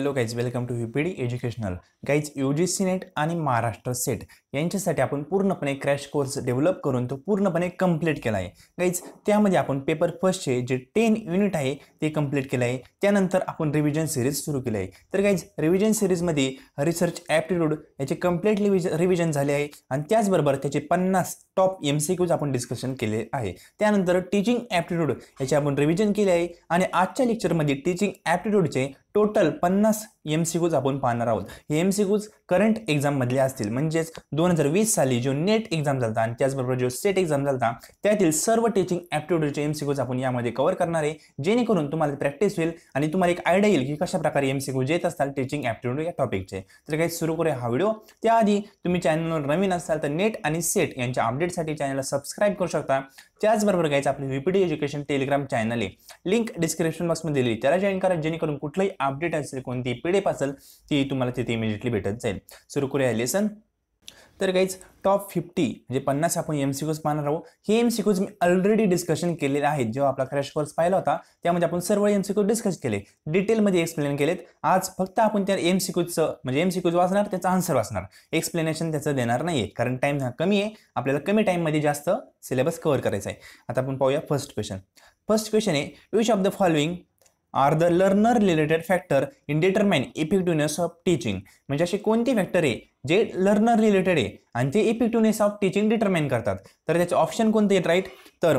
hello guys welcome to U P D educational guys U G C NET आणि Maharashtra set यांच्यासाठी आपण पूर्णपणे crash course develop करून तो पूर्णपणे कंप्लीट केला आहे गाईज त्यामध्ये आपण पेपर फर्स्टचे जे टेन युनिट आहे ते कंप्लीट केलं आहे त्यानंतर आपण रिव्हिजन सिरीज सुरू केली आहे तर गाईज रिव्हिजन सिरीजमध्ये रिसर्च ॲप्टिट्यूड याचे कंप्लीट रिव्हिज रिव्हिजन झाले आहे आणि त्याचबरोबर त्याचे पन्नास टॉप एम सी क्यूज आपण डिस्कशन केले आहे त्यानंतर टीचिंग ॲप्टिट्यूड याचे आपण रिव्हिजन केले आहे आणि आजच्या लेक्चरमध्ये टीचिंग ॲप्टिट्यूडचे टोटल पन्नास एम सी क्यूज आपण पाहणार आहोत हे एम सी क्यूज करंट एक्झाममधले असतील म्हणजेच दोन हजार वीस साली जो नेट एक्झाम झाला आणि त्याचबरोबर जो सेट एक्झाम झाला त्यातील सर्व टीचिंग ॲप्टिट्यूडचे एम सी क्यूज आपण यामध्ये कव्हर करणार आहे जेणेकरून तुम्हाला प्रॅक्टिस होईल आणि तुम्हाला एक आयडिया येईल की कशा प्रकारे एम e सी क्यूज येत असतात टीचिंग ॲप्टिट्यूड या टॉपिकचे तर काही सुरू करूया हा व्हिडिओ त्याआधी तुम्ही चॅनलवर नवीन असाल तर नेट आणि सेट यांच्या अपडेटसाठी चॅनलला सबस्क्राईब करू शकता त्याचबरोबर घ्यायचं आपली व्हीपीडी एज्युकेशन टेलिग्राम चॅनल आहे लिंक डिस्क्रिप्शन बॉक्समध्ये दिली त्याला जॉईन करा जेणेकरून कुठलंही अपडेट असेल कोणती पिढी स्टेप असेल ती तुम्हाला तिथे इमिजिएटली भेटत जाईल सुरू करूया लेसन तर काहीच टॉप फिफ्टी म्हणजे पन्नास आपण एम सिक्यूज पाहणार आहोत हे एम सिक्यूज मी ऑलरेडी डिस्कशन केलेले आहेत जेव्हा आपला क्रॅश कोर्स पाहिला होता त्यामध्ये आपण सर्व एम सिक्यूज डिस्कस केले डिटेलमध्ये एक्सप्लेन केलेत आज फक्त आपण त्या एम सिक्यूजचं म्हणजे एम सिक्यूज वाचणार त्याचा आन्सर वाचणार एक्सप्लेनेशन त्याचं देणार नाही आहे कारण टाईम हा कमी आहे आपल्याला कमी टाईममध्ये जास्त सिलेबस कव्हर करायचा आहे आता आपण पाहूया फर्स्ट क्वेश्चन फर्स्ट क्वेश्चन आहे which of the following are the learner related factor in determine effectiveness of teaching म्हणजे असे कोणती फॅक्टर आहे जे लर्नर रिलेटेड आहे आणि ते इफेक्टिव्हनेस ऑफ टीचिंग डिटरमाइन करतात तर त्याचे ऑप्शन कोणते आहेत राईट तर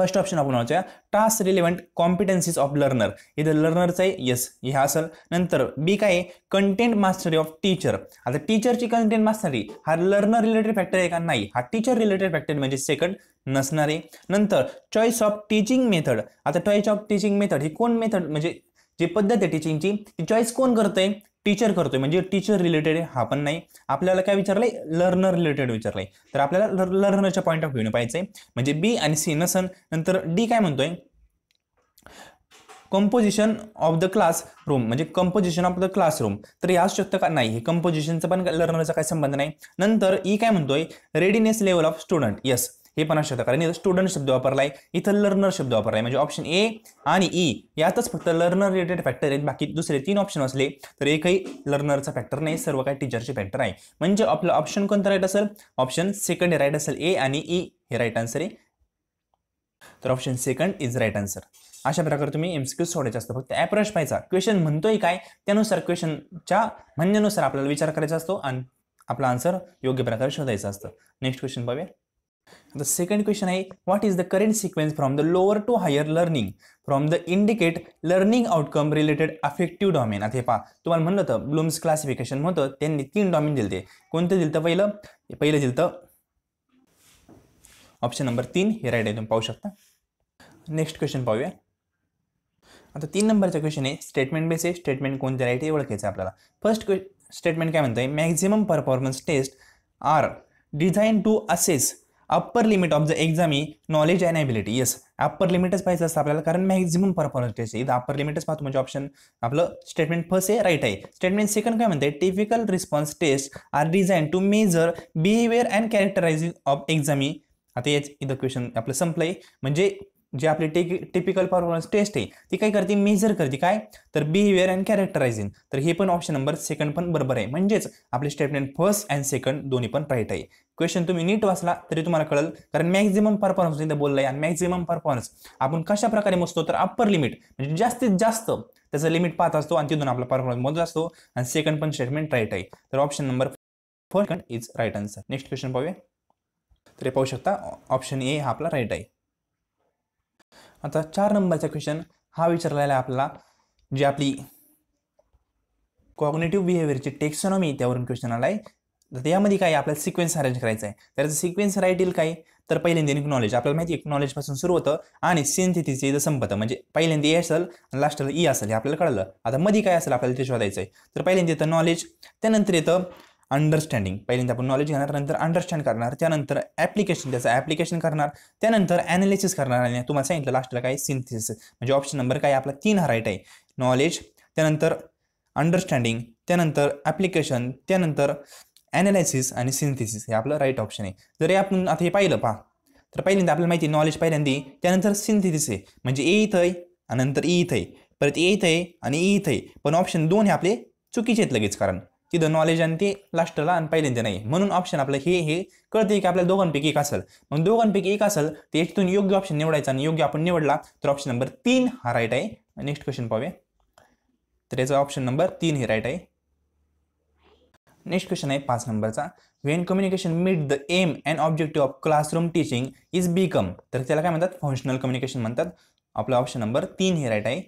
फर्स्ट ऑप्शन आपण वाचूया task relevant competencies of learner इथं लर्नरचं आहे येस हे असेल नंतर बी काय आहे कंटेंट मास्टरी ऑफ टीचर आता टीचरची कंटेंट मास्टरी हा लर्नर रिलेटेड फॅक्टर आहे का नाही हा टीचर रिलेटेड फॅक्टर म्हणजे सेकंड नसणार आहे नंतर चॉईस ऑफ टीचिंग मेथड आता चॉईस ऑफ टीचिंग मेथड ही कोण मेथड म्हणजे जी पद्धत आहे टीचिंगची ती चॉईस कोण करतंय टीचर करतोय म्हणजे टीचर रिलेटेड हा पण नाही आपल्याला काय विचारलंय लर्नर रिलेटेड विचारलंय तर आपल्याला लर्नरच्या पॉईंट ऑफ व्ह्यूने पाहिजे म्हणजे बी आणि सी नसन नंतर डी काय म्हणतोय composition of the class room म्हणजे कंपोजिशन ऑफ द क्लासरूम तर याच असू का नाही हे कंपोजिशनचं पण लर्नरचा काय संबंध नाही नंतर ई e काय म्हणतोय readiness level of student yes हे पण अशा शकतं कारण स्टुडंट शब्द वापरला आहे इथं लर्नर शब्द वापरला आहे म्हणजे ऑप्शन ए आणि ई e यातच फक्त लर्नर रिलेटेड फॅक्टर आहेत बाकी दुसरे तीन ऑप्शन असले तर एकही लर्नरचा फॅक्टर नाही सर्व काही टीचरचे फॅक्टर आहे म्हणजे आपलं ऑप्शन कोणतं राईट असेल ऑप्शन सेकंड राईट असेल ए आणि ई e हे राईट आन्सर आहे तर option second is right answer अशा प्रकारे तुम्ही एमसीक्यू सोडायचे असतं फक्त ॲप्रश पाहायचा क्वेश्चन म्हणतोय काय त्यानुसार क्वेश्चनच्या म्हणण्यानुसार आपल्याला विचार करायचा असतो आणि आपला आन्सर योग्य प्रकारे शोधायचा असतं नेक्स्ट क्वेश्चन पाहूया द सेकंड क्वेश्चन आहे what is the current sequence from the lower to higher learning from the indicate learning outcome related affective domain आता हे पहा तुम्हाला म्हणलं होतं ब्लूम्स क्लासिफिकेशन होतं त्यांनी तीन डॉमेन दिलते कोणतं दिलं पहिलं पहिलं दिलं ऑप्शन नंबर तीन हे राईट आहे तुम्ही पाहू शकता नेक्स्ट क्वेश्चन पाहूया आता तीन नंबरचा क्वेश्चन आहे स्टेटमेंट बेस आहे स्टेटमेंट कोणते राईट हे ओळखायचं आपल्याला फर्स्ट क्वे स्टेटमेंट काय म्हणतं आहे maximum performance test are design to assess upper limit of the examinee knowledge and ability yes upper लिमिटच पाहिजे असतं आपल्याला कारण मॅक्झिमम परफॉर्मन्स टेस्ट इथं अप्पर लिमिटच पाहतो म्हणजे ऑप्शन आपलं स्टेटमेंट फर्स्ट आहे राईट आहे स्टेटमेंट सेकंड काय म्हणते typical response test are design to measure behaviour and कॅरेक्टरायझिंग of examinee आता याच इथं क्वेश्चन आपलं संपलं आहे म्हणजे जे आपले टेक टिपिकल परफॉर्मन्स टेस्ट आहे ती काय करते मेजर करते काय तर बिहेवियर अँड कॅरेक्टरायझिंग तर हे पण ऑप्शन नंबर सेकंड पण बरोबर आहे म्हणजेच आपले स्टेटमेंट फर्स्ट अँड सेकंड दोन्ही पण राईट आहे क्वेश्चन तुम्ही नीट वाचला तरी तुम्हाला कळल कारण मॅक्झिमम परफॉर्मन्स इथं बोललाय आणि मॅक्झिमम परफॉर्मन्स आपण कशा प्रकारे मोजतो तर अप्पर लिमिट म्हणजे जास्तीत जास्त त्याचा लिमिट पाहत असतो आणि तिथून आपला परफॉर्मन्स मोजत असतो आणि सेकंड पण स्टेटमेंट राईट आहे तर option number four is right answer next question पाहूया तर हे पाहू शकता ऑप्शन ए हा आपला राईट आहे आता चार नंबरचा क्वेश्चन हा विचारलेला आहे आपल्याला जी आपली कॉग्नेटिव्ह बिहेवियरची टेक्सॉनॉमी त्यावरून क्वेश्चन आला आहे तर त्यामध्ये काय आपल्याला सिक्वेन्स अरेंज करायचा आहे तर सिक्वेन्स रायटील काय तर पहिल्यांदा नॉलेज आपल्याला माहिती आहे नॉलेजपासून सुरू होतं आणि सिंथेटिसचे इथं संपतं म्हणजे पहिल्यांदा ए असेल आणि लास्टला ई e असेल हे आपल्याला कळलं आता मध्ये काय असेल आपल्याला ते शोधायचं आहे तर पहिल्यांदा येतं नॉलेज त्यानंतर येतं अंडरस्टँडिंग पहिल्यांदा आपण नॉलेज घेणार नंतर अंडरस्टँड करणार त्यानंतर ॲप्लिकेशन त्याचं ॲप्लिकेशन करणार त्यानंतर ॲनालिसिस करणार आणि तुम्हाला सांगितलं लास्टला काय सिंथेसिस म्हणजे ऑप्शन नंबर काय आपला तीन हा राईट आहे नॉलेज त्यानंतर अंडरस्टँडिंग त्यानंतर ॲप्लिकेशन त्यानंतर ॲनालिसिस आणि सिंथेसिस हे आपलं राईट ऑप्शन आहे जर आपण आता हे पाहिलं पहा तर पहिल्यांदा आपल्याला माहिती नॉलेज पहिल्यांदा त्यानंतर सिंथेसिस आहे म्हणजे ए इथं आहे आणि नंतर ई e इथं आहे परत ए इथं आहे आणि ई e इथं आहे पण ऑप्शन दोन हे आपले चुकीचे आहेत लगेच कारण तिथं नॉलेज आणि ते लास्टला आणि पहिल्यांदा नाही म्हणून ऑप्शन आपलं हे हे कळते की आपल्या दोघांपैकी एक असेल मग दोघांपैकी एक असेल तर याच्यातून योग्य ऑप्शन निवडायचा आणि योग्य आपण निवडला तर ऑप्शन नंबर तीन हा राईट आहे नेक्स्ट क्वेश्चन पाहूया तर याचा ऑप्शन नंबर तीन हे राईट आहे नेक्स्ट क्वेश्चन आहे पाच नंबरचा when communication meet the aim and objective of classroom teaching is become तर त्याला काय म्हणतात फंक्शनल कम्युनिकेशन म्हणतात आपला ऑप्शन नंबर तीन हे राईट आहे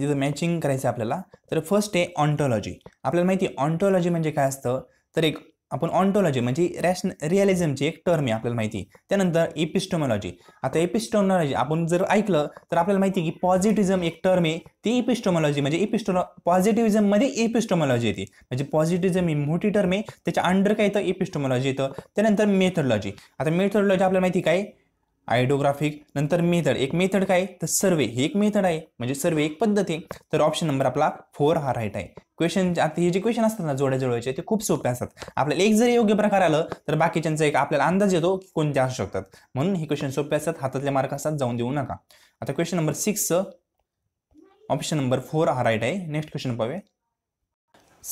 जिथं मॅचिंग करायचं आपल्याला तर फर्स्ट आहे ऑन्टॉलॉजी आपल्याला माहिती ऑन्टॉलॉजी म्हणजे काय असतं तर एक आपण ऑन्टॉलॉजी म्हणजे रॅशन रिअलिझमची एक टर्म आहे आपल्याला माहिती त्यानंतर एपिस्टोमॉलॉजी आता एपिस्टोमॉलॉजी आपण जर ऐकलं तर आपल्याला माहिती की पॉझिटिव्हिजम एक टर्म आहे ती एपिस्टोमॉलॉजी म्हणजे एपिस्टोलॉ पॉझिटिव्हिजममध्ये एपिस्टोमॉलॉजी येते म्हणजे पॉझिटिव्हिजम ही मोठी टर्म आहे त्याच्या अंडर काय येतं एपिस्टोमॉलॉजी येतं त्यानंतर मेथोलॉजी आता मेथोलॉजी आपल्याला माहिती काय आयडिओग्राफिक नंतर मेथड एक मेथड काय तर सर्वे ही एक मेथड आहे म्हणजे सर्वे एक पद्धत आहे तर ऑप्शन नंबर आपला फोर हा राईट आहे क्वेश्चन आता हे जे क्वेश्चन असतात ना जोड्या जोडायचे ते खूप सोपे असतात आपल्याला एक जरी योग्य प्रकार आलं तर बाकीच्यांचा एक आपल्याला अंदाज येतो की कोणते असू शकतात म्हणून हे क्वेश्चन सोपे असतात हातातले मार्क असतात जाऊन देऊ नका आता question number six option number four हा राईट आहे नेक्स्ट क्वेश्चन पाहूया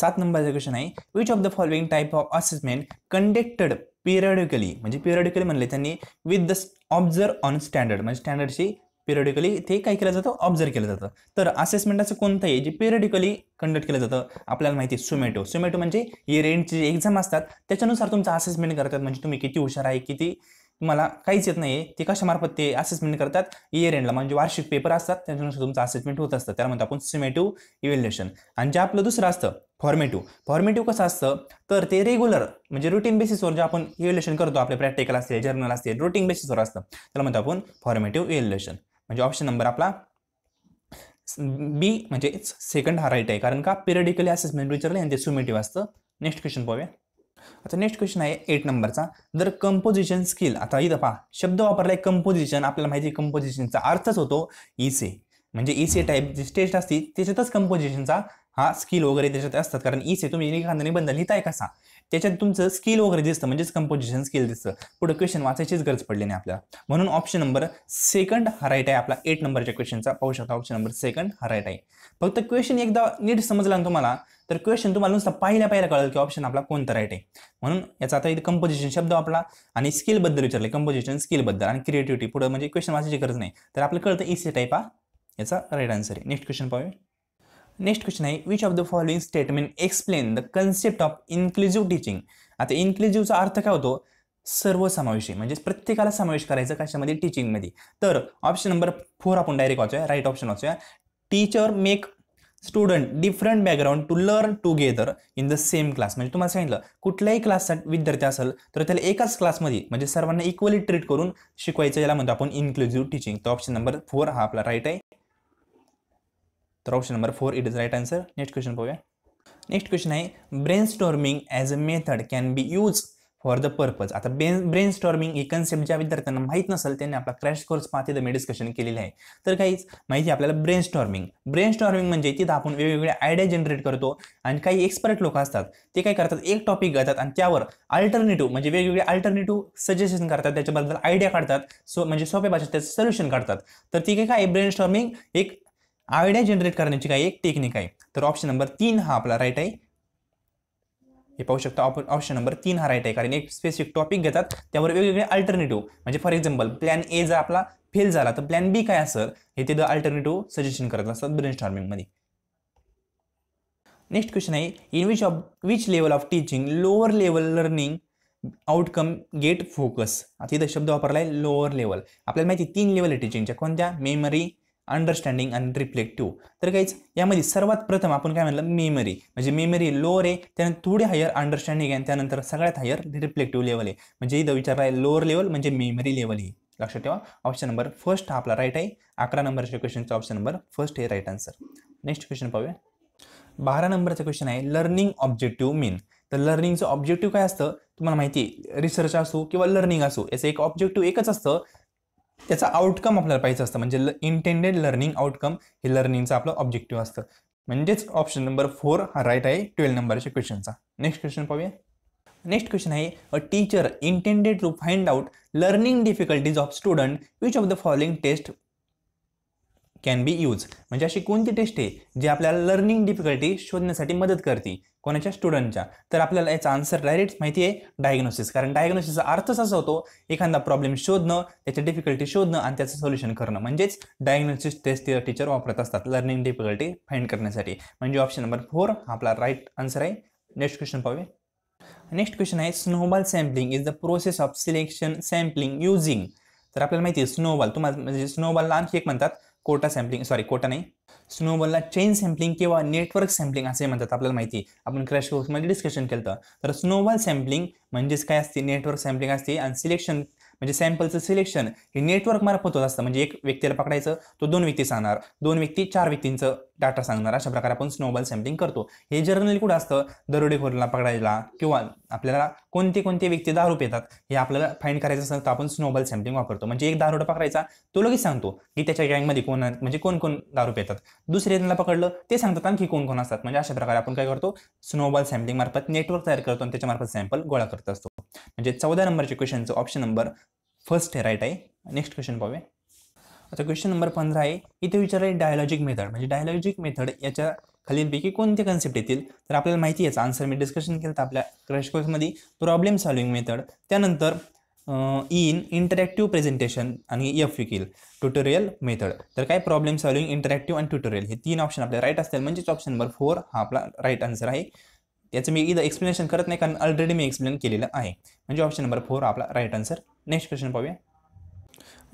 सात नंबरचा क्वेश्चन आहे which of the following type of assessment conducted periodically म्हणजे पिरियडिकली म्हणले त्यांनी with the observe on standard म्हणजे स्टँडर्डशी पिरियडिकली ते काय केलं जातं ऑब्झर्व केलं जातं तर कोणतं आहे जे पिरियडिकली कंडक्ट केलं जातं आपल्याला माहिती आहे सुमेटो सुमेटो म्हणजे रेंटचे जे एक्झाम असतात त्याच्यानुसार तुमचं असेसमेंट करतात म्हणजे तुम्ही किती हुशार आहे किती तुम्हाला काहीच येत नाही ते कशामार्फत ते असेसमेंट करतात इयर एंडला म्हणजे वार्षिक पेपर असतात त्यांच्यानुसार तुमचं असेसमेंट होत असतं त्याला म्हणतो आपण सिमेटिव्ह इव्हॅल्युएशन आणि जे आपलं दुसरं असतं फॉर्मेटिव्ह फॉर्मेटिव्ह कसं असतं तर ते रेग्युलर म्हणजे रुटीन बेसिसवर जे आपण इव्हॅल्युएशन करतो आपले प्रॅक्टिकल असते जर्नल असते रुटीन बेसिसवर असतं त्याला म्हणतो आपण फॉर्मेटिव्ह इव्हॅल्युएशन म्हणजे ऑप्शन नंबर आपला बी म्हणजे सेकंड हा राईट आहे कारण का पिरियडिकली असेसमेंट विचारलं आणि ते सुमेटिव्ह असतं नेक्स्ट क्वेश्चन पाहूया आता नेक्स्ट क्वेश्चन आहे एट नंबरचा जर कंपोजिशन स्किल आता इथं पहा शब्द वापरलाय कंपोजिशन आपल्याला माहिती कंपोजिशनचा अर्थच होतो इसे म्हणजे से टाईप जे स्टेज असते त्याच्यातच कंपोजिशनचा हा स्किल वगैरे त्याच्यात असतात कारण से तुम्ही एखादा निबंध लिहिताय कसा त्याच्यात तुमचं स्किल वगैरे दिसतं म्हणजेच कंपोजिशन स्किल दिसतं पुढे क्वेश्चन वाचायचीच गरज पडली नाही आपल्याला म्हणून ऑप्शन नंबर सेकंड हा आहे आपला एट नंबरच्या क्वेश्चनचा पाहू शकता ऑप्शन नंबर सेकंड हा आहे फक्त क्वेश्चन एकदा नीट समजला ना तुम्हाला तर क्वेश्चन तुम्हाला नुसतं पहिल्या पहिल्या कळेल की ऑप्शन आपला कोणता राईट आहे म्हणून याचा आता इथे कंपोजिशन शब्द आपला आणि स्किलबद्दल विचारले कंपोजिशन स्किलबद्दल आणि क्रिएटिव्हिटी पुढे म्हणजे क्वेश्चन वाचायची गरज नाही तर आपलं कळतं सी टाईप हा याचा राईट आन्सर आहे नेक्स्ट क्वेश्चन पाहूया नेक्स्ट क्वेश्चन आहे which of the following statement explain the concept of inclusive teaching आता इन्क्लुझिव्हचा अर्थ काय होतो सर्व आहे म्हणजे प्रत्येकाला समावेश करायचा कशामध्ये टीचिंगमध्ये तर ऑप्शन नंबर फोर आपण डायरेक्ट वाचूया राईट ऑप्शन वाचूया teacher make student different background to learn together in the same class म्हणजे तुम्हाला सांगितलं कुठल्याही क्लासचा विद्यार्थी असेल तर त्याला एकाच क्लासमध्ये म्हणजे सर्वांना इक्वली ट्रीट करून शिकवायचं याला म्हणतो आपण इन्क्लुझिव्ह टीचिंग तर ऑप्शन नंबर फोर हा आपला राईट आहे तर option number four it is right answer next question पाहूया नेक्स्ट क्वेश्चन आहे brain storming as a method can be use for the purpose आता बेन ब्रेन स्टॉर्मिंग ही कन्सेप्ट ज्या विद्यार्थ्यांना माहीत नसेल त्यांनी आपला क्रॅश कोर्स पाहते मी डिस्कशन केलेली आहे तर काहीच माहिती आपल्याला ब्रेन स्टॉर्मिंग ब्रेन स्टॉर्मिंग म्हणजे तिथं आपण वेगवेगळ्या आयडिया जनरेट करतो आणि काही एक्सपर्ट लोक असतात ते काय करतात एक टॉपिक घेतात आणि त्यावर अल्टरनेटिव्ह म्हणजे वेगवेगळे अल्टरनेटिव्ह सजेशन करतात त्याच्याबद्दल आयडिया काढतात सो म्हणजे सोप्या भाषेत त्याचं सोल्युशन काढतात तर ती काय काय ब्रेन स्टॉर्मिंग एक आयडिया जनरेट करण्याची काही एक टेक्निक आहे तर ऑप्शन नंबर तीन हा आपला राईट आहे हे पाहू शकता ऑप ऑप्शन नंबर तीन हा राईट आहे कारण एक स्पेसिफिक टॉपिक घेतात त्यावर वेगवेगळे अल्टरनेटिव्ह म्हणजे फॉर एक्झाम्पल प्लॅन ए जर आपला फेल झाला तर प्लॅन बी काय असेल हे ते अल्टरनेटिव्ह सजेशन करत असतात ब्रेन मध्ये नेक्स्ट क्वेश्चन आहे in which of which level of teaching lower level learning outcome get focus आता इथं शब्द वापरला आहे लोअर लेवल आपल्याला माहिती तीन लेवल आहे टीचिंगच्या कोणत्या मेमरी अंडरस्टँडिंग आणि रिफ्लेक्टिव्ह तर काहीच यामध्ये सर्वात प्रथम आपण काय म्हणलं मेमरी म्हणजे मेमरी लोअर आहे त्यानंतर थोडे हायर अंडरस्टँडिंग आहे त्यानंतर सगळ्यात हायर रिफ्लेक्टिव्ह लेवल आहे म्हणजे इथं विचारला आहे लोअर लेवल म्हणजे मेमरी लेवल ही लक्षात ठेवा ऑप्शन नंबर फर्स्ट हा आपला राईट आहे अकरा नंबरच्या क्वेश्चनचा ऑप्शन नंबर फर्स्ट आहे राईट आन्सर नेक्स्ट क्वेश्चन पाहूया बारा नंबरचा क्वेश्चन आहे लर्निंग ऑब्जेक्टिव्ह मीन तर लर्निंगचं ऑब्जेक्टिव्ह काय असतं तुम्हाला माहिती आहे रिसर्च असो किंवा लर्निंग असो याचं एक ऑब्जेक्टिव्ह एकच असतं त्याचा आउटकम आपल्याला पाहिजे असतं म्हणजे इंटेंडेड लर्निंग आउटकम हे लर्निंगचं आपलं ऑब्जेक्टिव्ह असतं म्हणजेच ऑप्शन नंबर फोर हा राईट आहे ट्वेल्व नंबरच्या क्वेश्चनचा नेक्स्ट क्वेश्चन पाहूया नेक्स्ट क्वेश्चन आहे a teacher intended to find out learning difficulties of student which of the following test can be use म्हणजे अशी कोणती टेस्ट आहे जी आपल्याला लर्निंग डिफिकल्टी शोधण्यासाठी मदत करते कोणाच्या स्टुडंटच्या तर आपल्याला याचा आन्सर डायरेक्ट माहिती आहे डायग्नोसिस कारण डायग्नोसिसचा अर्थच असा होतो एखादा प्रॉब्लेम शोधणं त्याची डिफिकल्टी शोधणं आणि त्याचं सोल्युशन करणं म्हणजेच डायग्नोसिस टेस्ट टीचर वापरत असतात लर्निंग डिफिकल्टी फाईंड करण्यासाठी म्हणजे ऑप्शन नंबर फोर आपला राईट आन्सर आहे नेक्स्ट क्वेश्चन पाहूया नेक्स्ट क्वेश्चन आहे snowball sampling is the process of selection sampling using तर आपल्याला माहिती आहे स्नोबॉल तुम्हाला म्हणजे स्नोबॉलला आणखी एक म्हणतात कोटा सॅम्पलिंग सॉरी कोटा नाही स्नोबॉलला चेन सॅम्पलिंग किंवा नेटवर्क सॅम्पलिंग असे म्हणतात आपल्याला माहिती आपण क्रॅश कोर्समध्ये डिस्कशन केलं तर स्नोबॉल सॅम्पलिंग म्हणजेच काय असते नेटवर्क सॅम्पलिंग असते आणि सिलेक्शन म्हणजे सॅम्पलचं सिलेक्शन हे नेटवर्क मार्फत होत असतं म्हणजे एक व्यक्तीला पकडायचं तो दोन व्यक्ती सांगणार दोन व्यक्ती चार व्यक्तींचं डाटा सांगणार अशा प्रकारे आपण स्नोबॉल सॅम्पलिंग करतो हे जर्नली कुठं असतं दरोडेखोरला पकडायला किंवा आपल्याला कोणती कोणती व्यक्ती दारू पितात हे आपल्याला फाईंड करायचं असेल तर आपण स्नोबॉल सॅम्पलिंग वापरतो म्हणजे एक दारूडा पकडायचा तो लगेच सांगतो की त्याच्या गँगमध्ये कोण म्हणजे कोण कोण दारू पितात दुसरे त्यांना पकडलं ते सांगतात आणखी कोण कोण असतात म्हणजे अशा प्रकारे आपण काय करतो स्नोबॉल सॅम्पलिंग मार्फत नेटवर्क तयार करतो आणि त्याच्यामार्फत सॅम्पल गोळा करत असतो म्हणजे चौदा नंबरचे क्वेश्चनचं ऑप्शन नंबर फर्स्ट हे राईट आहे नेक्स्ट क्वेश्चन पाहूया आता क्वेश्चन नंबर पंधरा आहे इथे विचारले डायलॉजिक मेथड म्हणजे डायलॉजिक मेथड याच्या खालीलपैकी कोणते कन्सेप्ट येतील तर आपल्याला माहिती आहेच आन्सर मी डिस्कशन केलं तर आपल्या क्रॅश कोर्समध्ये प्रॉब्लेम सॉल्विंग मेथड त्यानंतर इन इंटरॅक्टिव्ह प्रेझेंटेशन आणि एफ किल ट्युटोरियल मेथड तर काय प्रॉब्लेम सॉल्विंग इंटरॅक्टिव्ह आणि ट्युटोरियल हे तीन ऑप्शन आपल्या राईट असतील म्हणजेच ऑप्शन नंबर फोर हा आपला राईट आन्सर आहे त्याचं मी इथं एक्सप्लेनेशन करत नाही कारण ऑलरेडी मी एक्सप्लेन केलेलं आहे म्हणजे ऑप्शन नंबर फोर आपला राईट आन्सर नेक्स्ट क्वेश्चन पाहूया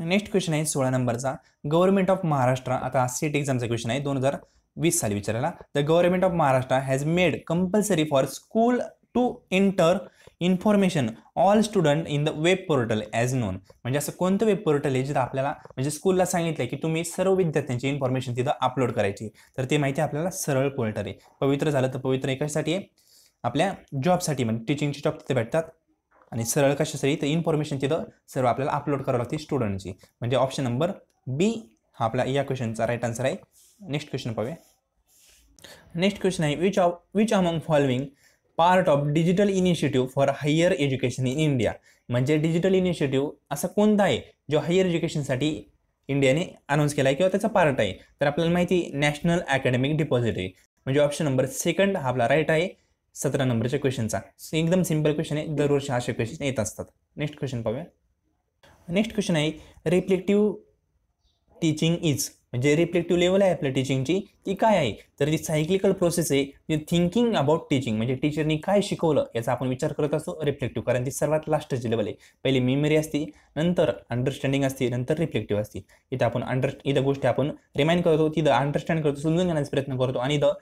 नेक्स्ट क्वेश्चन आहे सोळा नंबरचा गव्हर्नमेंट ऑफ महाराष्ट्र आता सीट एक्झामचा क्वेश्चन आहे दोन हजार वीस साली विचारायला the government of Maharashtra has made compulsory for school to enter information all student in the web portal as known म्हणजे असं कोणतं वेब पोर्टल आहे जिथं आपल्याला म्हणजे स्कूलला सांगितलं की तुम्ही सर्व विद्यार्थ्यांची इन्फॉर्मेशन तिथं अपलोड करायची तर ते माहिती आपल्याला सरळ पोर्टल आहे पवित्र झालं तर पवित्र एकासाठी आहे आपल्या जॉबसाठी म्हणजे टीचिंगची जॉब तिथे भेटतात आणि सरळ कशासाठी तर इन्फॉर्मेशन तिथं सर्व आपल्याला अपलोड करावं लागते स्टुडंटची म्हणजे ऑप्शन नंबर बी हा आपला या क्वेश्चनचा राईट आन्सर आहे नेक्स्ट क्वेश्चन पाहूया नेक्स्ट क्वेश्चन आहे which of which among following part of digital initiative for higher education in India म्हणजे डिजिटल इनिशिएटिव्ह असा कोणता आहे जो हायर एज्युकेशनसाठी इंडियाने अनाऊन्स केला आहे किंवा त्याचा पार्ट आहे तर आपल्याला माहिती नॅशनल अकॅडमिक आहे म्हणजे ऑप्शन नंबर सेकंड हा आपला राईट आहे सतरा नंबरच्या क्वेश्चनचा एकदम सिंपल क्वेश्चन आहे दरवर्षी असे क्वेश्चन येत असतात नेक्स्ट क्वेश्चन पाहूया नेक्स्ट क्वेश्चन आहे रिफ्लेक्टिव्ह टीचिंग इज म्हणजे रिफ्लेक्टिव्ह लेवल आहे आपल्या टीचिंगची ती काय आहे तर जी सायक्लिकल प्रोसेस आहे जी थिंकिंग अबाउट टीचिंग म्हणजे टीचरनी काय शिकवलं याचा आपण विचार करत असतो रिफ्लेक्टिव्ह कारण ती सर्वात लास्टची लेवल आहे पहिली मेमरी असते नंतर अंडरस्टँडिंग असते नंतर रिफ्लेक्टिव्ह असते इथं आपण अंडर इथं गोष्टी आपण रिमाइंड करतो तिथं अंडरस्टँड करतो समजून घेण्याचा प्रयत्न करतो आणि इथं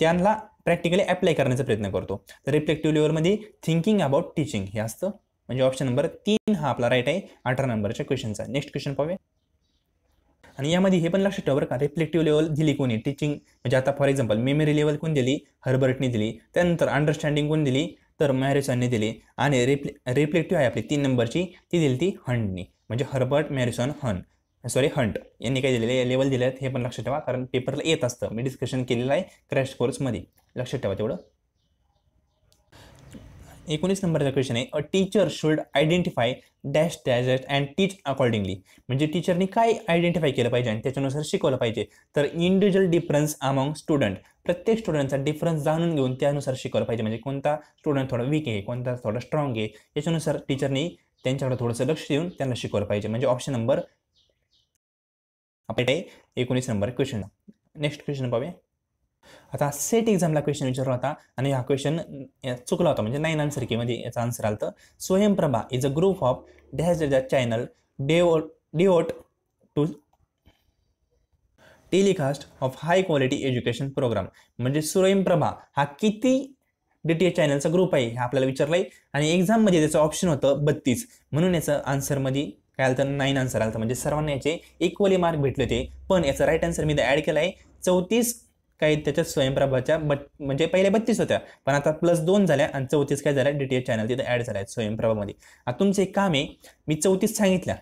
त्यांना प्रॅक्टिकली अप्लाय करण्याचा प्रयत्न करतो तर रिफ्लेक्टिव्ह लेवलमध्ये थिंकिंग अबाउट टीचिंग हे असतं म्हणजे ऑप्शन नंबर तीन हा आपला राईट आहे अठरा नंबरच्या क्वेश्चनचा नेक्स्ट क्वेश्चन पाहूया आणि यामध्ये हे पण लक्षात ठेवा बरं का रिफ्लेक्टिव्ह लेवल दिली कोणी टीचिंग म्हणजे आता फॉर एक्झाम्पल मेमरी लेवल कोण दिली हर्बर्टने दिली त्यानंतर अंडरस्टँडिंग कोण दिली तर मॅरिसॉनने दिली आणि रिप्ले रिफ्लेक्टिव्ह आहे आपली तीन नंबरची ती दिली ती हंटनी म्हणजे हर्बर्ट मॅरिसॉन हन सॉरी हंट यांनी काय दिलेलं आहे लेवल दिले आहेत हे पण लक्षात ठेवा कारण पेपरला येत असतं मी डिस्कशन केलेलं आहे क्रॅश कोर्समध्ये लक्षात ठेवा तेवढं एकोणीस नंबरचा क्वेश्चन आहे a teacher should identify dash dash and teach accordingly म्हणजे टीचरनी काय आयडेंटिफाय केलं पाहिजे आणि त्याच्यानुसार शिकवलं पाहिजे तर इंडिव्हिज्युअल डिफरन्स अमॉंग स्टुडंट प्रत्येक स्टुडंटचा डिफरन्स जाणून घेऊन त्यानुसार शिकवलं पाहिजे म्हणजे कोणता स्टुडंट थोडा वीक आहे कोणता थोडा स्ट्रॉंग आहे याच्यानुसार टीचरनी त्यांच्याकडे थोडंसं लक्ष देऊन त्यांना शिकवलं पाहिजे म्हणजे ऑप्शन नंबर आपण एकोणीस नंबर क्वेश्चन नेक्स्ट क्वेश्चन पाहूया आता सेट एक्झामला क्वेश्चन विचारला होता आणि हा क्वेश्चन चुकला होता म्हणजे नाईन आन्सर की म्हणजे याचा आन्सर आलं तर Swayamprabha is a group of dash channel डेओ devoted to telecast of high quality education program म्हणजे स्वयंप्रभा हा किती डी टी एच चॅनलचा ग्रुप आहे हे आपल्याला विचारलं आहे आणि एक्झाममध्ये त्याचं ऑप्शन होतं बत्तीस म्हणून याचं आन्सरमध्ये काय आलं तर नाईन आन्सर आलं तर म्हणजे सर्वांना याचे इक्वली मार्क भेटले होते पण याचा राईट आन्सर मी ॲड केला आहे चौतीस काही त्याच्यात स्वयंप्रभाच्या बत् म्हणजे पहिले बत्तीस होत्या पण आता प्लस दोन झाल्या आणि चौतीस काय झाल्या डी टी एच चॅनल तिथे ॲड झाल्या आहेत स्वयंप्रभामध्ये आता एक काम आहे मी चौतीस सांगितल्या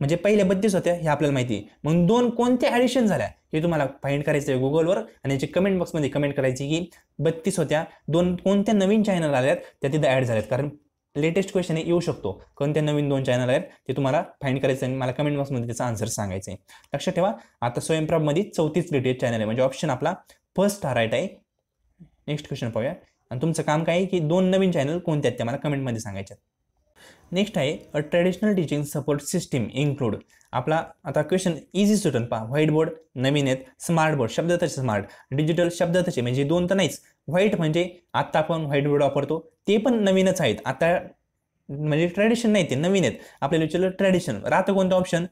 म्हणजे पहिल्या बत्तीस होत्या हे आपल्याला माहिती आहे मग दोन कोणत्या ॲडिशन झाल्या हे तुम्हाला फाईंड करायचं आहे गुगलवर आणि याची कमेंट बॉक्समध्ये कमेंट करायची की बत्तीस होत्या दोन कोणत्या नवीन चॅनल आल्यात त्या तिथं ॲड झाल्यात कारण लेटेस्ट क्वेश्चन येऊ शकतो कोणते नवीन दोन चॅनल आहेत ते तुम्हाला फाईंड करायचं आहे आणि मला कमेंट बॉक्समध्ये त्याचा आन्सर सांगायचं आहे लक्षात ठेवा आता मध्ये चौतीस रिलेटेड चॅनल आहे म्हणजे ऑप्शन आपला फर्स्ट हा राईट आहे नेक्स्ट क्वेश्चन पाहूया आणि तुमचं काम काय आहे की दोन नवीन चॅनल कोणते आहेत ते मला कमेंटमध्ये सांगायच्यात नेक्स्ट आहे a traditional teaching support system include आपला आता क्वेश्चन इझी स्टुडंट पहा व्हाईट बोर्ड नवीन आहेत स्मार्ट बोर्ड शब्द तसे स्मार्ट डिजिटल शब्द तसे म्हणजे दोन तर नाहीच व्हाईट म्हणजे आत्ता आपण व्हाईट बोर्ड वापरतो ते पण नवीनच आहेत आता म्हणजे ट्रॅडिशन नाही ते नवीन आहेत आपल्याला विचारलं ट्रॅडिशनल राहतं कोणतं ऑप्शन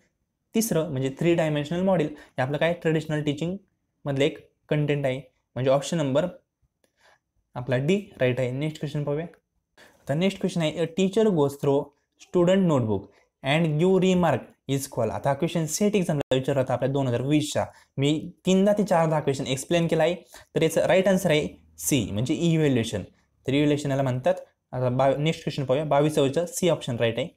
तिसरं म्हणजे थ्री डायमेन्शनल मॉडेल हे आपलं काय ट्रेडिशनल टीचिंगमधलं एक कंटेंट आहे म्हणजे ऑप्शन नंबर आपला डी राईट आहे नेक्स्ट क्वेश्चन पाहूया आता नेक्स्ट क्वेश्चन आहे a teacher goes through student notebook and you remark is call आता हा क्वेश्चन सेट एक्झामला विचार होता आपल्या दोन हजार वीसच्या मी तीनदा ते चारदा क्वेश्चन एक्सप्लेन केला आहे तर याचं राईट आन्सर आहे सी म्हणजे ई इव्हॅल्युएशन तर इव्हॅल्युएशन याला म्हणतात आता बा नेक्स्ट क्वेश्चन पाहूया बावीस चौचा सी ऑप्शन राईट आहे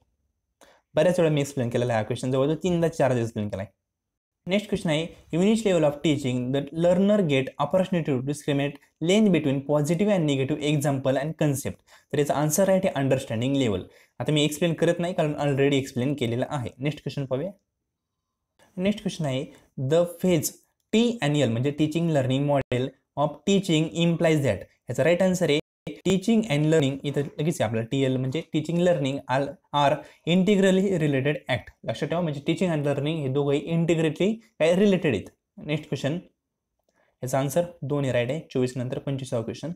बऱ्याच वेळा मी एक्सप्लेन केलेला हा क्वेश्चन जवळजवळ तीनदा चार एक्सप्लेन केला आहे नेक्स्ट क्वेश्चन आहे unit level of teaching the learner get opportunity to discriminate लेन between positive and negative example and concept तर याचा आन्सर राईट आहे अंडरस्टँडिंग लेवल आता मी एक्सप्लेन करत नाही कारण ऑलरेडी एक्सप्लेन केलेलं आहे नेक्स्ट क्वेश्चन पाहूया नेक्स्ट क्वेश्चन आहे द फेज टी अॅन्युअल म्हणजे teaching learning model of teaching implies that याचा राईट आन्सर आहे टीचिंग अँड लर्निंग इथं लगेच आपलं टी एल म्हणजे teaching learning all are integrally related act लक्षात ठेवा म्हणजे टीचिंग अँड लर्निंग हे दोघंही इंटिग्रेटली काय रिलेटेड आहेत नेक्स्ट क्वेश्चन याचा आन्सर दोन्ही राईट आहे चोवीस नंतर पंचवीसावा क्वेश्चन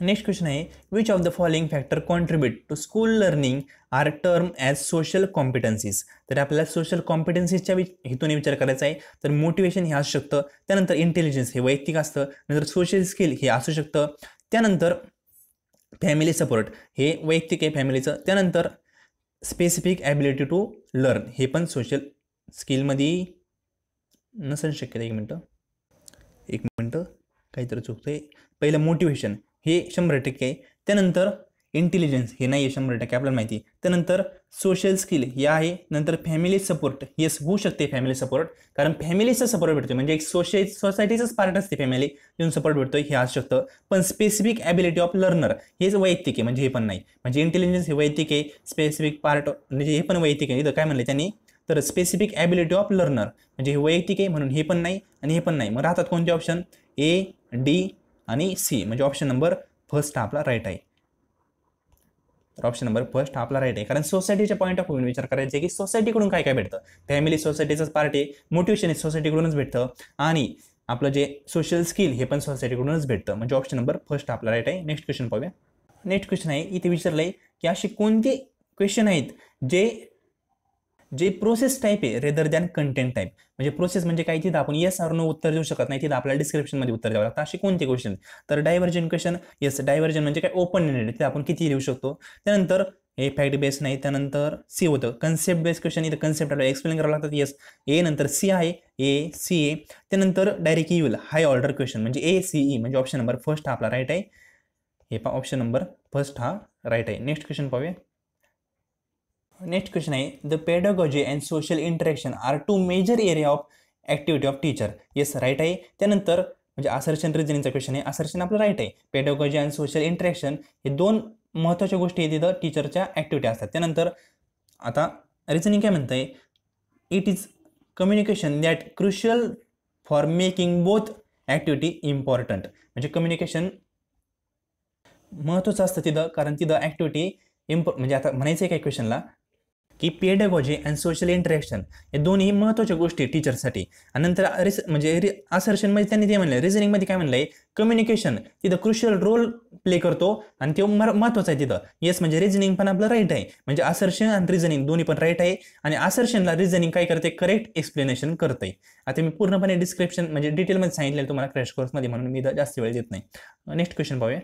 नेक्स्ट क्वेश्चन आहे which of the following factor contribute to school learning are term as social competencies तर आपल्याला सोशल कॉम्पिटन्सीजच्या विच हेतूने विचार करायचा आहे तर मोटिवेशन हे असू शकतं त्यानंतर इंटेलिजन्स हे वैयक्तिक असतं नंतर सोशल स्किल हे असू शकतं त्यानंतर फॅमिली सपोर्ट हे वैयक्तिक आहे फॅमिलीचं त्यानंतर स्पेसिफिक ॲबिलिटी टू लर्न हे पण सोशल स्किलमध्ये नसेल शक्यता एक मिनटं एक मिनटं काहीतरी चुकतं आहे पहिलं मोटिवेशन हे शंभर टक्के आहे त्यानंतर इंटेलिजन्स हे नाही आहे शंभर टक्के आपल्याला माहिती त्यानंतर सोशल स्किल हे आहे नंतर फॅमिली सपोर्ट येस होऊ शकते फॅमिली सपोर्ट कारण फॅमिलीचा सपोर्ट भेटतो म्हणजे एक सोशल सोसायटीचाच पार्ट असते फॅमिली तिथून सपोर्ट भेटतो हे असू शकतं पण स्पेसिफिक ॲबिलिटी ऑफ लर्नर हेच वैयक्तिक आहे म्हणजे हे पण नाही म्हणजे इंटेलिजन्स हे वैयक्तिक आहे स्पेसिफिक पार्ट म्हणजे हे पण वैयक्तिक आहे इथं काय म्हणलं त्यांनी तर स्पेसिफिक ॲबिलिटी ऑफ लर्नर म्हणजे हे वैयक्तिक आहे म्हणून हे पण नाही आणि हे पण नाही मग राहतात कोणते ऑप्शन ए डी आणि सी म्हणजे ऑप्शन नंबर फर्स्ट आपला राईट आहे तर ऑप्शन नंबर फर्स्ट आपला राईट आहे कारण सोसायटीच्या पॉईंट ऑफ व्ह्यू विचार करायचे की सोसायटीकडून काय काय भेटतं फॅमिली सोसायटीचंच पार्ट आहे मोटिवेशन हे सोसायटीकडूनच भेटतं आणि आपलं जे सोशल स्किल हे पण सोसायटीकडूनच भेटतं म्हणजे ऑप्शन नंबर फर्स्ट आपला राईट आहे नेक्स्ट क्वेश्चन पाहूया नेक्स्ट क्वेश्चन आहे इथे विचारलं आहे की असे कोणते क्वेश्चन आहेत जे जे प्रोसेस टाईप आहे रेदर दॅन कंटेंट टाईप म्हणजे प्रोसेस म्हणजे काय तिथं आपण येस आर नो उत्तर देऊ शकत नाही तिथं आपल्याला डिस्क्रिप्शनमध्ये उत्तर द्यावं लागतं असे कोणते क्वेश्चन तर डायव्हर्जन क्वेश्चन यस डायव्हर्जन म्हणजे काय ओपन एंडेड ते आपण किती लिहू शकतो त्यानंतर हे फॅक्ट बेस नाही त्यानंतर सी होतं कन्सेप्ट बेस्ड क्वेश्चन इथं कन्सेप्ट आपल्याला एक्सप्लेन करावं लागतात यस ए नंतर सी आहे ए सी ए त्यानंतर डायरेक्ट येईल हाय ऑर्डर क्वेश्चन म्हणजे ए सी ई म्हणजे ऑप्शन नंबर फर्स्ट हा आपला राईट आहे हे पा ऑप्शन नंबर फर्स्ट हा राईट आहे नेक्स्ट क्वेश्चन पाहूया नेक्स्ट क्वेश्चन आहे the pedagogy and social interaction are two major area of activity of teacher yes right आहे त्यानंतर म्हणजे आसर्शन रिजनिंगचा क्वेश्चन आहे असर्शन आपलं राईट आहे पेडॉगॉजी अँड सोशल इंटरॅक्शन हे दोन महत्त्वाच्या गोष्टी आहेत तिथं टीचरच्या ॲक्टिव्हिटी असतात त्यानंतर आता रिजनिंग काय म्हणतं आहे it is communication that crucial for making both activity important म्हणजे कम्युनिकेशन महत्त्वाचं असतं तिथं कारण तिथं ॲक्टिव्हिटी इम्पॉ म्हणजे आता म्हणायचं आहे काय क्वेश्चनला की पेडगॉजी अँड सोशल इंटरॅक्शन हे दोन्ही महत्त्वाच्या गोष्टी टीचरसाठी आणि नंतर रिस म्हणजे रि असर्शनमध्ये त्यांनी ते म्हणलं मध्ये काय म्हणलंय कम्युनिकेशन तिथं क्रुशियल रोल प्ले करतो आणि तो मर आहे तिथं येस म्हणजे रिझनिंग पण आपलं राईट आहे म्हणजे असर्शन आणि रिझनिंग दोन्ही पण राईट आहे आणि असर्शनला रिझनिंग काय करते करेक्ट एक्सप्लेनेशन करते आता मी पूर्णपणे डिस्क्रिप्शन म्हणजे डिटेलमध्ये सांगितलेलं तुम्हाला क्रॅश कोर्समध्ये म्हणून मी जास्त वेळ देत नाही नेक्स्ट क्वेश्चन पाहूया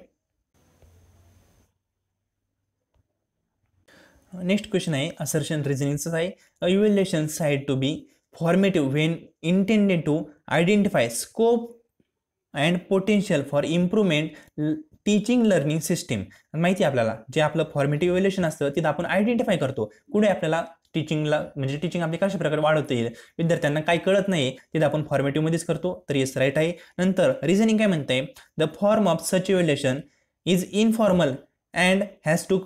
नेक्स्ट क्वेश्चन आहे असर्शन रिझनिंगचाच आहे a side side to be formative when intended to identify scope and potential for improvement teaching learning system माहिती आहे आपल्याला जे आपलं फॉर्मेटिव्ह इव्हॅल्युएशन असतं तिथं आपण आयडेंटिफाय करतो कुठे आपल्याला टीचिंगला म्हणजे टीचिंग आपली कशाप्रकारे प्रकारे वाढवता येईल विद्यार्थ्यांना काय कळत नाही तिथं आपण फॉर्मेटिव्हमध्येच करतो तर येस राईट आहे नंतर रिझनिंग काय म्हणते the form of such evaluation is informal and has to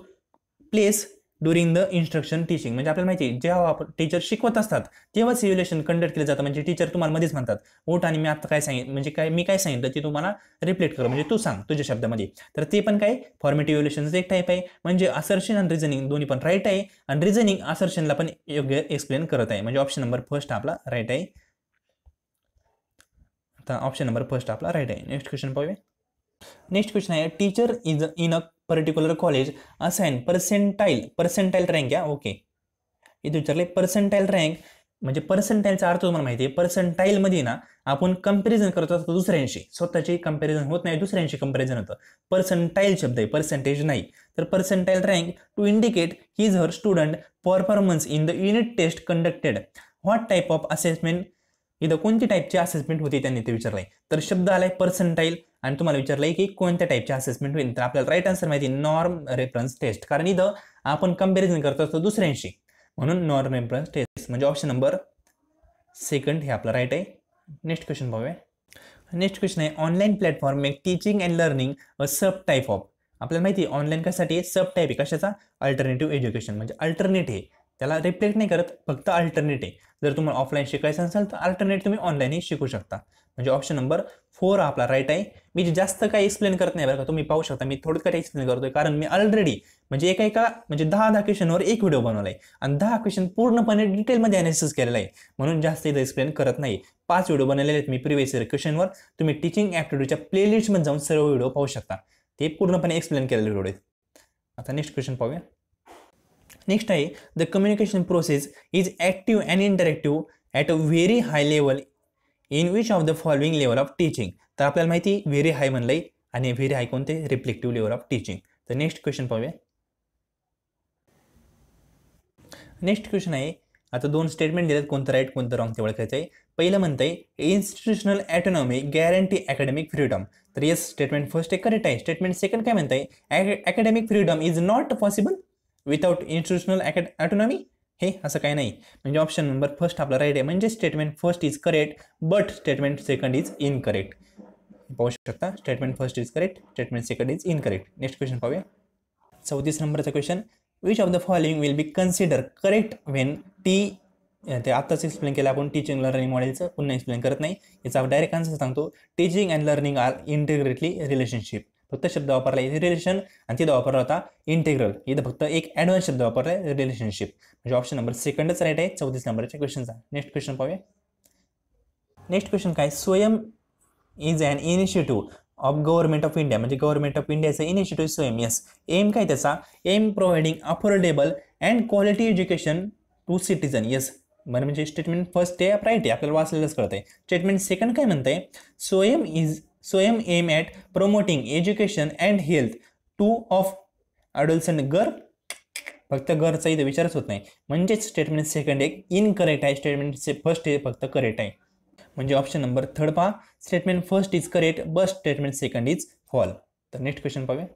place during the instruction teaching म्हणजे आपल्याला माहिती आहे जेव्हा आपण टीचर शिकवत असतात तेव्हा सिम्युलेशन कंडक्ट केलं जातं म्हणजे टीचर तुम्हाला मध्येच म्हणतात ओट आणि मी आता काय सांगितलं म्हणजे काय मी काय सांगितलं ते तुम्हाला रिप्लेट कर म्हणजे तू सांग तुझ्या शब्दामध्ये तर ते पण काय फॉर्मेटिव्ह एक टाईप आहे म्हणजे असर्शन आणि रिझनिंग दोन्ही पण राईट आहे आणि रिझनिंग असर्शनला पण योग्य एक्सप्लेन करत आहे म्हणजे ऑप्शन नंबर फर्स्ट आपला राईट आहे आता ऑप्शन नंबर फर्स्ट आपला राईट आहे नेक्स्ट क्वेश्चन पाहूया नेक्स्ट क्वेश्चन आहे teacher is in a particular college assign percentile percentile rank या ओके इथे विचारले पर्सेंटाईल रँक म्हणजे पर्सेंटाईलचा अर्थ तुम्हाला माहिती आहे पर्सेंटाईलमध्ये ना आपण कम्पॅरिझन करत असतो दुसऱ्यांशी स्वतःची कम्पॅरिझन होत नाही दुसऱ्यांशी कम्पॅरिझन होतं पर्सेंटाईल शब्द आहे पर्सेंटेज नाही तर percentile rank to indicate his her student performance in the unit test conducted what type of assessment इथं कोणती टाईपची असेसमेंट होती त्यांनी ते विचारलंय तर शब्द आलाय पर्सेंटाईल आणि तुम्हाला विचारलंय की कोणत्या टाईपच्या असेसमेंट होईल तर आपल्याला राईट आन्सर माहिती नॉर्म रेफरन्स टेस्ट कारण इथं आपण कम्पॅरिझन करत असतो दुसऱ्यांशी म्हणून नॉर्म रेफरन्स टेस्ट म्हणजे ऑप्शन नंबर सेकंड हे आपलं राईट आहे नेक्स्ट क्वेश्चन पाहूया नेक्स्ट क्वेश्चन आहे online platform make teaching and learning a sub type of आपल्याला माहिती आहे ऑनलाईन कशासाठी सब टाईप आहे कशाचा अल्टरनेटिव्ह एज्युकेशन म्हणजे अल्टरनेट आहे त्याला रिप्लेक्ट नाही करत फक्त अल्टरनेट आहे जर तुम्हाला ऑफलाईन शिकायचं असेल तर अल्टरनेट तुम्ही ऑनलाईनही शिकू शकता म्हणजे ऑप्शन नंबर फोर आपला राईट आहे मी जास्त काही एक्सप्लेन करत नाही बरं का तुम्ही पाहू शकता मी थोडं काही एक्सप्लेन करतोय कारण मी ऑलरेडी म्हणजे एका एका म्हणजे दहा दहा क्वेश्चनवर एक व्हिडिओ बनवलाय आहे आणि दहा क्वेश्चन पूर्णपणे डिटेलमध्ये अनालिसिस केलेला आहे म्हणून जास्त इथं एक्सप्लेन करत नाही पाच व्हिडिओ बनवलेले आहेत मी प्रिव्हियस इयर क्वेश्चनवर तुम्ही टीचिंग ॲप्टिट्यूडच्या प्लेलिस्टमध्ये जाऊन सर्व व्हिडिओ पाहू शकता ते पूर्णपणे एक्सप्लेन केलेले व्हिडिओ आहेत आता नेक्स्ट क्वेश्चन पाहूया नेक्स्ट आहे the communication process is active and interactive at a very high level in which of the following level of teaching तर आपल्याला माहिती व्हेरी हाय म्हणलं आहे आणि व्हेरी हाय कोणते रिफ्लेक्टिव्ह लेवल ऑफ टीचिंग तर नेक्स्ट क्वेश्चन पाहूया नेक्स्ट क्वेश्चन आहे आता दोन स्टेटमेंट दिलेत कोणतं राईट कोणतं रॉंग ते ओळखायचं आहे पहिलं म्हणतं आहे institutional autonomy guarantee academic freedom तर येस स्टेटमेंट फर्स्ट आहे करेक्ट आहे स्टेटमेंट सेकंड काय म्हणत आहे academic freedom is not possible without institutional autonomy हे असं काही नाही म्हणजे ऑप्शन नंबर फर्स्ट आपला राईट आहे म्हणजे statement first is correct but statement second is incorrect पाहू शकता statement first is correct statement second is incorrect next question पाहूया चौतीस नंबरचा question which of the following will be consider correct when टी ते आत्ताच एक्सप्लेन केलं आपण टीचिंग लर्निंग मॉडेलचं पुन्हा एक्सप्लेन करत नाही याचा डायरेक्ट आन्सर सांगतो teaching and learning are integrally relationship फक्त शब्द वापरला इथे रिलेशन आणि तिथं वापरला होता इंटेग्रल इथं फक्त एक ॲडव्हान्स शब्द वापरला रिलेशनशिप म्हणजे ऑप्शन नंबर सेकंडच राईट आहे चौतीस नंबरच्या क्वेश्चनचा नेक्स्ट क्वेश्चन पाहूया नेक्स्ट क्वेश्चन काय Swayam is an initiative of government of India म्हणजे गव्हर्नमेंट ऑफ इंडियाचं इनिशिएटिव्ह स्वयं यस एम काय त्याचा aim providing affordable and quality education to citizen yes म्हणजे स्टेटमेंट फर्स्ट आहे राईट आहे आपल्याला वाचलेलंच करत आहे स्टेटमेंट सेकंड काय म्हणते Swayam is Swayam aim at promoting education and health to of adolescent girl फक्त गरचा इथं विचारच होत नाही म्हणजेच स्टेटमेंट सेकंड एक इनकरेक्ट आहे स्टेटमेंट से फर्स्ट हे फक्त करेक्ट आहे म्हणजे ऑप्शन नंबर थर्ड पहा statement first is correct but statement second is fall तर नेक्स्ट क्वेश्चन पाहूया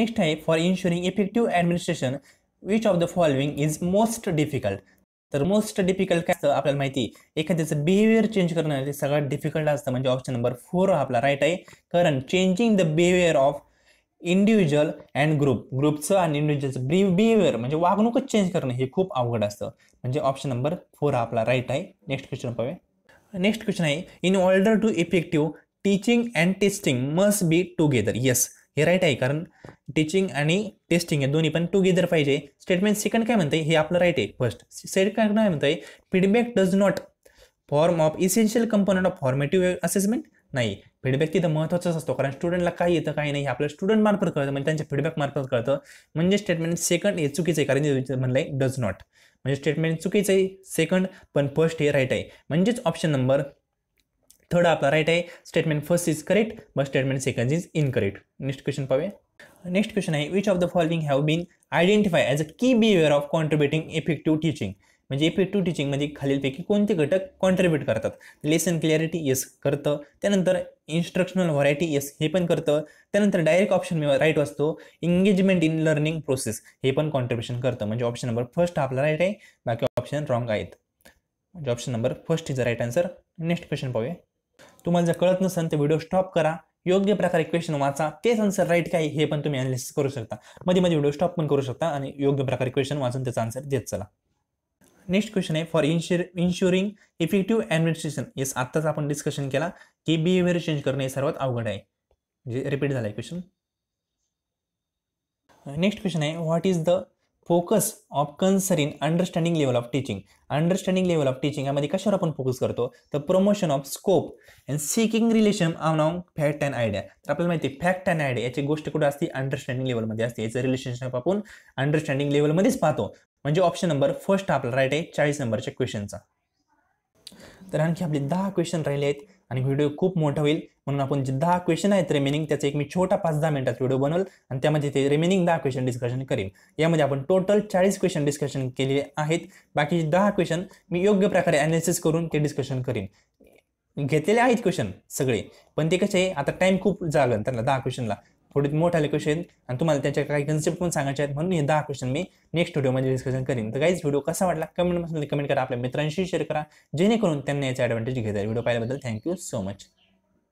नेक्स्ट आहे for ensuring effective administration which of the following is most difficult तर मोस्ट डिफिकल्ट काय असतं आपल्याला माहिती एखाद्याचं बिहेवियर चेंज करणं ते सगळ्यात डिफिकल्ट असतं म्हणजे ऑप्शन नंबर फोर आपला राईट आहे कारण changing the behaviour of individual and group ग्रुपचं आणि इंडिव्हिज्युअलचं बिहेवियर म्हणजे वागणूकच चेंज करणं हे खूप अवघड असतं म्हणजे ऑप्शन नंबर फोर आपला राईट आहे नेक्स्ट क्वेश्चन पाहूया नेक्स्ट क्वेश्चन आहे in order to effective teaching and testing must be together yes हे राईट आहे कारण टीचिंग आणि टेस्टिंग हे दोन्ही पण टुगेदर पाहिजे स्टेटमेंट सेकंड काय म्हणते हे आपलं राईट आहे फर्स्ट सेकंड काय म्हणतंय feedback does not form of essential component of formative assessment नाही फीडबॅक तिथं महत्त्वाचाच असतो कारण स्टुडंटला काय येतं काही नाही हे आपल्या स्टुडंट मार्फत कळतं म्हणजे त्यांच्या फीडबॅक मार्फत कळतं म्हणजे स्टेटमेंट सेकंड हे चुकीचं आहे कारण म्हणलं आहे डज नॉट म्हणजे स्टेटमेंट चुकीचं आहे सेकंड पण फर्स्ट हे राईट आहे म्हणजेच ऑप्शन नंबर थर्ड आपला राईट आहे statement first is correct but statement second is incorrect next question पाहूया नेक्स्ट क्वेश्चन आहे which of the following have been identify as a key behaviour of contributing effective teaching म्हणजे effective teaching म्हणजे खालीलपैकी कोणते घटक contribute करतात lesson clarity yes करतं त्यानंतर इन्स्ट्रक्शनल व्हरायटी येस हे पण करतं त्यानंतर डायरेक्ट ऑप्शन मी राईट असतो एंगेजमेंट इन लर्निंग प्रोसेस हे पण कॉन्ट्रीब्युशन करतं म्हणजे ऑप्शन नंबर फर्स्ट आपला राईट आहे बाकी ऑप्शन रॉंग आहेत म्हणजे option number first is right answer next question पाहूया तुम्हाला जर कळत नसेल तर व्हिडिओ स्टॉप करा योग्य प्रकारे क्वेश्चन वाचा तेच आन्सर राईट काय हे पण तुम्ही अनालिसिस करू शकता मध्ये मध्ये व्हिडिओ स्टॉप पण करू शकता आणि योग्य प्रकारे क्वेश्चन वाचून त्याचा आन्सर देत चला नेक्स्ट क्वेश्चन आहे for ensure ensuring effective administration yes आत्ताच आपण डिस्कशन केला की बिहेवियर चेंज करणे हे सर्वात अवघड आहे म्हणजे रिपीट झालं आहे क्वेश्चन नेक्स्ट क्वेश्चन आहे what is the focus of concern in understanding level of teaching understanding level of teaching यामध्ये कशावर आपण फोकस करतो तर promotion of scope and seeking relation among fact and idea तर आपल्याला माहिती आहे फॅक्ट अँड आयडिया याची गोष्ट कुठे असते अंडरस्टँडिंग लेवलमध्ये असते याचं रिलेशनशिप आपण अंडरस्टँडिंग लेवलमध्येच पाहतो म्हणजे ऑप्शन नंबर फर्स्ट आपला राईट आहे चाळीस नंबरच्या क्वेश्चनचा तर आणखी आपले दहा क्वेश्चन राहिले आहेत आणि व्हिडिओ खूप मोठा होईल म्हणून आपण जे दहा क्वेश्चन आहेत रिमेनिंग त्याचा एक मी छोटा पाच दहा मिनिटात व्हिडिओ बनवल आणि त्यामध्ये ते रिमेनिंग दहा क्वेश्चन डिस्कशन करेन यामध्ये आपण टोटल चाळीस क्वेश्चन डिस्कशन केलेले आहेत बाकीचे दहा क्वेश्चन मी योग्य प्रकारे ॲनालिसिस करून ते डिस्कशन करेन घेतलेले आहेत क्वेश्चन सगळे पण ते कसे आता टाईम खूप जागन त्यांना दहा क्वेश्चनला थोडी आले क्वेश्चन आणि तुम्हाला त्याच्या काही कन्सेप्ट पण सांगायचे आहेत म्हणून हे दहा क्वेश्चन मी नेक्स्ट व्हिडिओमध्ये डिस्कशन करीन तर काहीच व्हिडिओ कसा वाटला कमेंटमध्ये कमेंट करा आपल्या मित्रांशी शेअर करा जेणेकरून त्यांना याचा ॲडव्हान्टेज घेता येईल व्हिडिओ पाहिल्याबद्दल थँक्यू सो मच